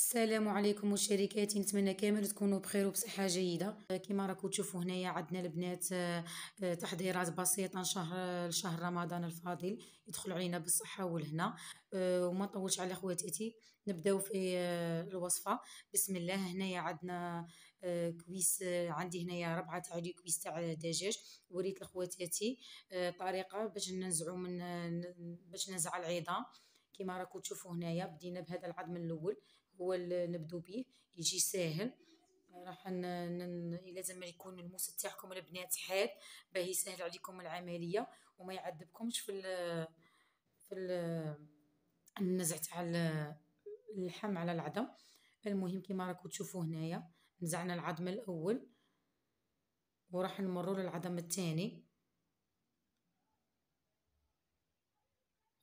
السلام عليكم مشاركاتي نتمنى كامل تكونوا بخير وبصحه جيده كما راكم تشوفوا هنايا عندنا البنات آه، تحضيرات بسيطه شهر لشهر رمضان الفاضل يدخل علينا بالصحه والهنا آه، وما نطولش على خواتاتي نبداو في آه، الوصفه بسم الله هنايا عندنا كويس عندي هنايا ربعة لي كويس تاع دجاج وريت لخواتاتي طريقه باش ننزعو من باش ننزع العظام كما راكم تشوفوا هنايا بدينا بهذا العظم الاول هو اللي نبدو به يجي ساهل راح نن... لازم يكون الموس تاعكم البنات حاد باه يسهل عليكم العمليه وما يعذبكمش في ال في ال النزع تاع اللحم على العظم المهم كيما راكم تشوفوا هنايا نزعنا العظم الاول وراح نمروا للعظم الثاني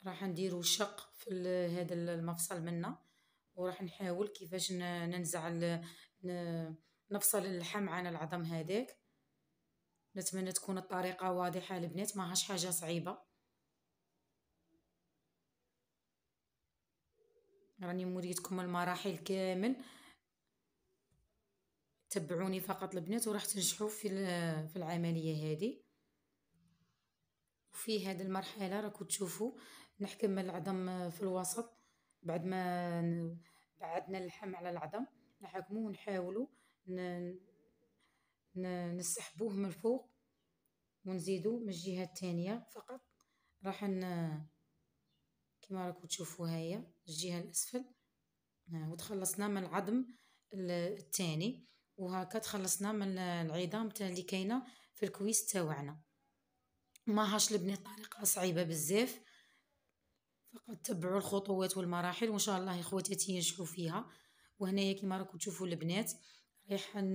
راح نديروا شق في هذا المفصل منا وراح نحاول كيفاش ننزع نفصل اللحم عن العظم هذاك نتمنى تكون الطريقه واضحه البنات ماهاش حاجه صعيبه راني موريتكم المراحل كامل تبعوني فقط البنات وراح تنجحوا في في العمليه هذه وفي هذه المرحله راكم تشوفوا نحكم العظم في الوسط بعد ما بعدنا اللحم على العظم نحكمو ونحاولو ن... نسحبوه من الفوق ونزيدو من الجهه الثانيه فقط راح ن... كما راكم تشوفوا هيا الجهه الاسفل آه، وتخلصنا من العظم الثاني وهكا تخلصنا من العظام تاع اللي كاينه في الكويس تاعنا ما هاش لبني طريقه صعيبه بزاف فقط تبعوا الخطوات والمراحل وان شاء الله اخواتي ينجحوا فيها وهنايا كما راكم تشوفوا البنات رايحين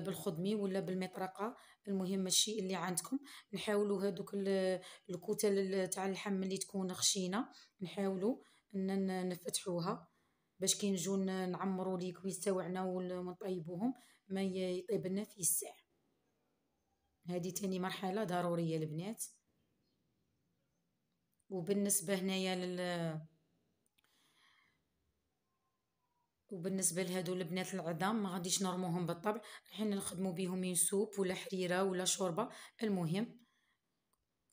بالخدمي ولا بالمطرقه المهم الشيء اللي عندكم نحاولوا هذوك الكتل تاع اللحم اللي تكون خشينه نحاولوا ان نفتحوها باش كي نجو نعمروا لي كويس تاعنا ونطيبوهم ما يطيب لنا في الساع هذه تاني مرحله ضروريه البنات وبالنسبه هنايا لل وبالنسبه لهادو البنات العظام ما غاديش نرموهم بالطبع الحين نخدمو بيهم ينسوب سوب ولا حريره ولا شوربه المهم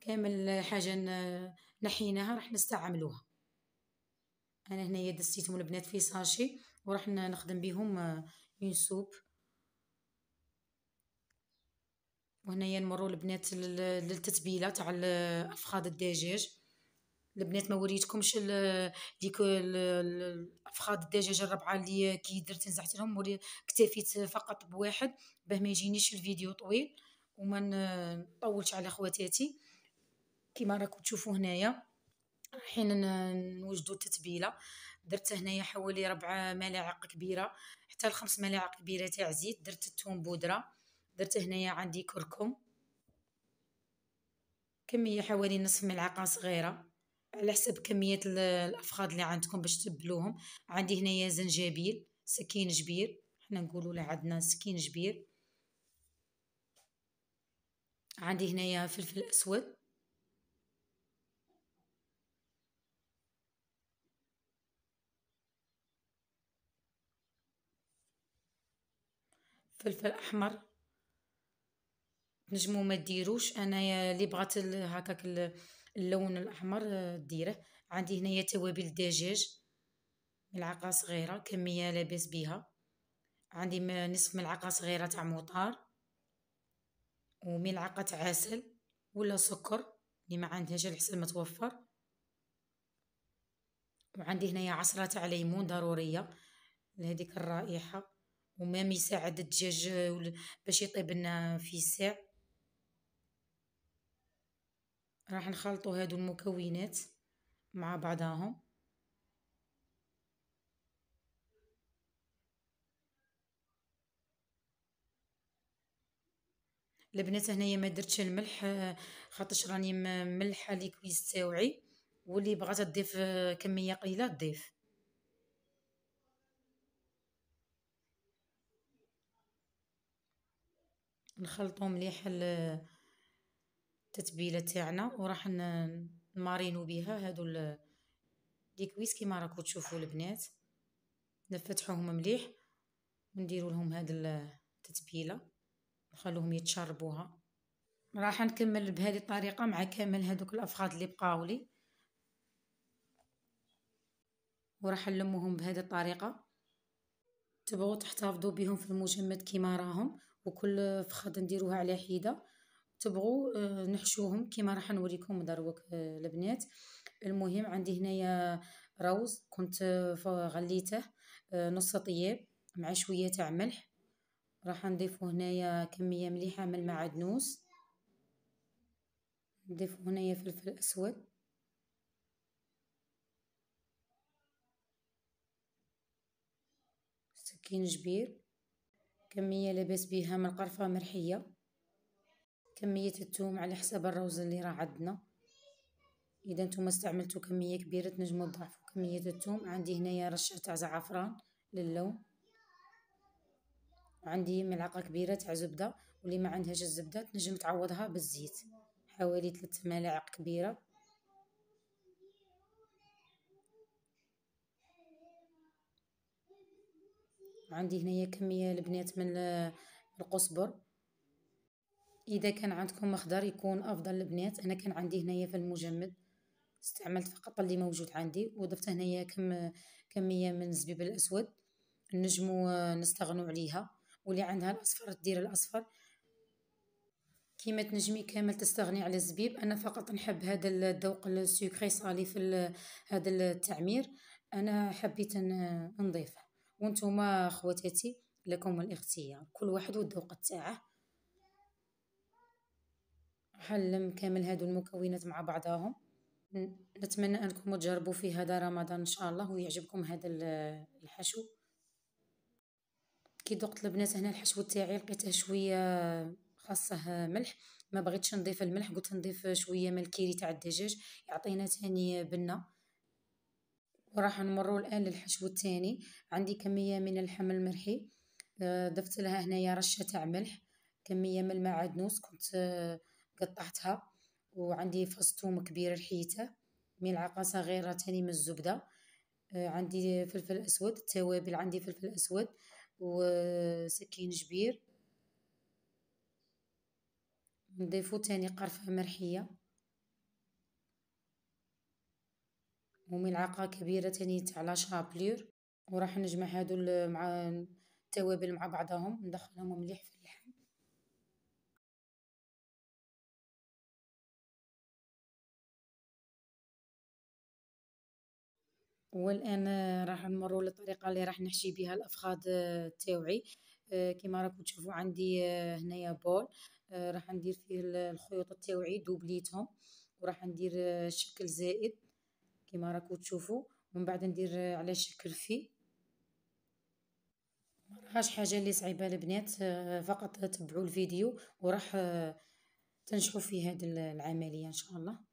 كامل حاجه نحيناها راح نستعملوها انا هنايا دسيتهم البنات في ساشي وراح نخدم بيهم من آه، سوب وهنايا نمروا البنات للتتبيله تاع افخاذ الدجاج البنات ما وريتكمش ديك الافخاذ الدجاجه الربعه اللي كي درت نزحت لهم اكتفيت فقط بواحد باه ما يجينيش الفيديو طويل وما نطولش على خواتاتي كما راكم تشوفوا هنايا الحين نوجدوا التتبيله درت هنايا حوالي ربع ملاعق كبيره حتى لخمس ملاعق كبيره تاع زيت درت الثوم بودره درت هنايا عندي كركم كميه حوالي نصف ملعقه صغيره على حسب كمية الأفخاذ اللي عندكم باش تبلوهم عندي هنايا زنجبيل سكين جبير حنا نقولوا له عندنا سكين جبير عندي هنايا فلفل أسود فلفل احمر تنجمو ما ديروش انايا اللي بغات هكاك اللون الاحمر آه، ديره عندي هنايا توابل دجاج ملعقه صغيره كميه لاباس بها عندي نصف ملعقه صغيره تاع مطار وملعقه عسل ولا سكر اللي ما عندهاش على حسب ما توفر وعندي هنايا عصره تاع ليمون ضروريه لهذيك الرائحه ومام يساعد الدجاج آه، باش يطيب لنا في الساع راح نخلطو هادو المكونات مع بعضاهم البنات هنايا ما درتش الملح آه، خاطرش راني ملحه لي كويس تاوعي واللي بغات تضيف آه، كميه قليله تضيف نخلطو مليح التتبيله تاعنا وراح نمارينو بها هادو كويس كيما راكو تشوفوا البنات نفتحوهم مليح ونديرو لهم هاد التتبيله نخلوهم يتشربوها راح نكمل بهذه الطريقه مع كامل هادوك الافخاذ اللي بقاو لي وراح نلموهم بهذه الطريقه تبغوا تحتفظوا بهم في المجمد كيما راهم وكل فخاد نديروها على حيده تبغوا آه، نحشوهم كيما راح نوريكم دروك آه، البنات المهم عندي هنايا روز كنت آه، غليته نص طياب مع شويه تاع ملح راح نضيفو هنايا كميه مليحه من المعدنوس نضيفو هنايا فلفل اسود سكين جبير كميه لاباس بها من القرفه مرحيه كمية الثوم على حساب الروز اللي راه عندنا اذا نتوما استعملتو كميه كبيره تنجمو تضاعفوا كميه الثوم عندي هنايا رشه تاع زعفران للون عندي ملعقه كبيره تاع زبده واللي ما عندهاش الزبده تنجم تعوضها بالزيت حوالي 3 ملاعق كبيره عندي هنايا كميه البنات من القزبر اذا كان عندكم مخدر يكون افضل البنات انا كان عندي هنايا في المجمد استعملت فقط اللي موجود عندي وضفت هنايا كم كميه من الزبيب الاسود نجمو آه، نستغنوا عليها واللي عندها الاصفر دير الاصفر كيما تنجمي كامل تستغني على الزبيب انا فقط نحب هذا الذوق السكري صالي في هذا التعمير انا حبيت نضيفه وانتم خواتاتي لكم الاختيار كل واحد والذوق تاعه حلم كامل هادو المكونات مع بعضاهم نتمنى انكم تجربوا في هذا رمضان ان شاء الله ويعجبكم هذا الحشو كي ذقت البنات هنا الحشو تاعي لقيته شويه خاصه ملح ما بغيتش نضيف الملح قلت نضيف شويه من الكيري تاع الدجاج يعطينا ثاني بنه وراح نمروا الان للحشو الثاني عندي كميه من اللحم المرحي آه، ضفت لها هنايا رشه تاع ملح كميه من المعدنوس كنت آه، قطعتها وعندي فستوم كبير رحيته ملعقه صغيره تاني من الزبده آه، عندي فلفل اسود التوابل عندي فلفل اسود وسكين جبير نضيفو تاني قرفه مرحيه وملعقه كبيره تاني تاع لا وراح نجمع هادو مع التوابل مع بعضهم ندخلهم مليح في الحل والان آه، راح نمروا للطريقه اللي راح نحشي بها الافخاذ آه، تاوعي آه، كما راكم تشوفوا عندي هنايا بول راح ندير فيه الخيوط تاوعي دوبليتهم وراح ندير شكل زائد كما راكم تشوفوا ومن بعد ندير على شكل في مراهاش حاجه اللي صعيبه البنات فقط تبعوا الفيديو وراح تنجحوا في هذه العمليه ان شاء الله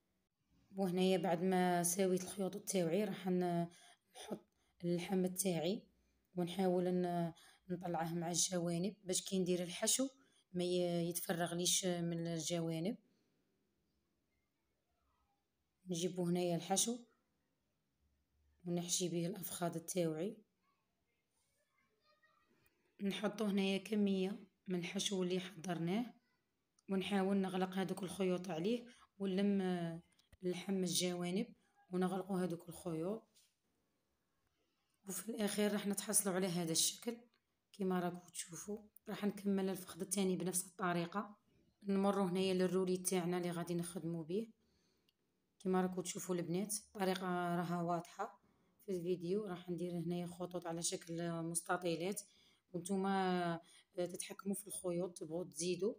وهنايا بعد ما ساويت الخيوط تاعي راح نحط اللحم تاعي ونحاول نطلعه مع الجوانب باش كي ندير الحشو ما يتفرغليش من الجوانب نجيبو هنايا الحشو ونحشي به الافخاذ تاعي نحطو هنايا كميه من الحشو اللي حضرناه ونحاول نغلق هذوك الخيوط عليه ونلم نلحم من الجوانب ونغلقو هادوك الخيوط وفي الاخير راح نتحصلوا على هذا الشكل كما راكم تشوفوا راح نكمل الفخذ الثاني بنفس الطريقه نمروا هنايا للرولي تاعنا اللي غادي نخدموا به كما راكم تشوفوا البنات الطريقه راها واضحه في الفيديو راح ندير هنايا خطوط على شكل مستطيلات وانتم آه، تتحكموا في الخيوط تبغوا تزيدوا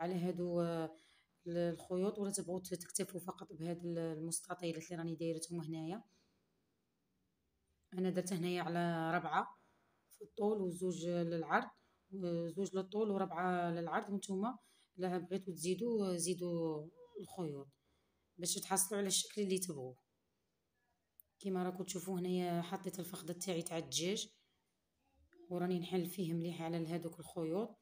على هادو آه، الخيوط ولا تبغوا تكتفوا فقط بهاد المستطيلات اللي راني دايرتهم هنايا انا درت هنايا على ربعة في الطول وزوج للعرض زوج للطول وربعة للعرض نتوما الا بغيتو تزيدو زيدو الخيوط باش تحصلوا على الشكل اللي تبغوه كما راكم تشوفوا هنايا حطيت الفخده تاعي تاع الدجاج وراني نحل فيه مليح على هذوك الخيوط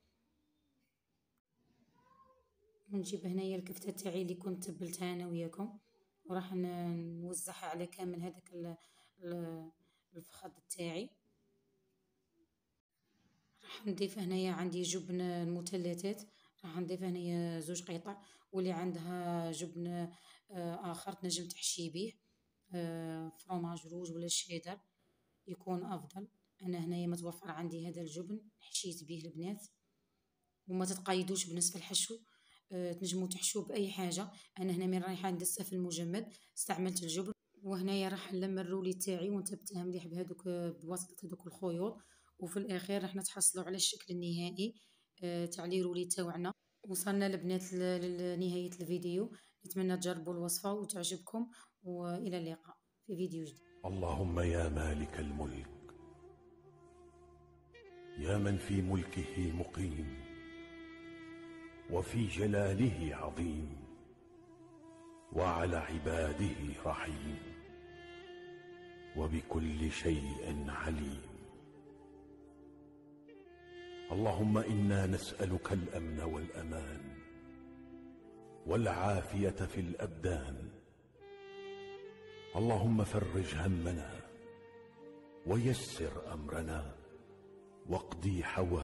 ونجيب هنايا الكفته تاعي اللي كنت تبلتها انا وياكم وراح نوزعها على كامل هذاك الفخذ تاعي راح نضيف هنايا عندي جبن المثلثات راح نضيف هنايا زوج قطع واللي عندها جبن آه، اخر تنجم تحشي بيه آه، فروماج روج ولا شيدر يكون افضل انا هنايا متوفر عندي هذا الجبن حشيت بيه البنات وما تتقيدوش بنصف الحشو آه، تنجمو تحشو باي حاجه انا هنا من رايحه ندسها في المجمد استعملت الجبن وهنايا راح نلم الرولي تاعي ونثبتها مليح بهذوك بواسطه هذوك الخيوط وفي الاخير راح نتحصلوا على الشكل النهائي آه، تاع لي رولي تاعنا وصلنا البنات لنهايه الفيديو نتمنى تجربوا الوصفه وتعجبكم والى اللقاء في فيديو جديد اللهم يا مالك الملك يا من في ملكه مقيم وفي جلاله عظيم وعلى عباده رحيم وبكل شيء عليم اللهم إنا نسألك الأمن والأمان والعافية في الأبدان اللهم فرج همنا ويسر أمرنا واقضي حوائجنا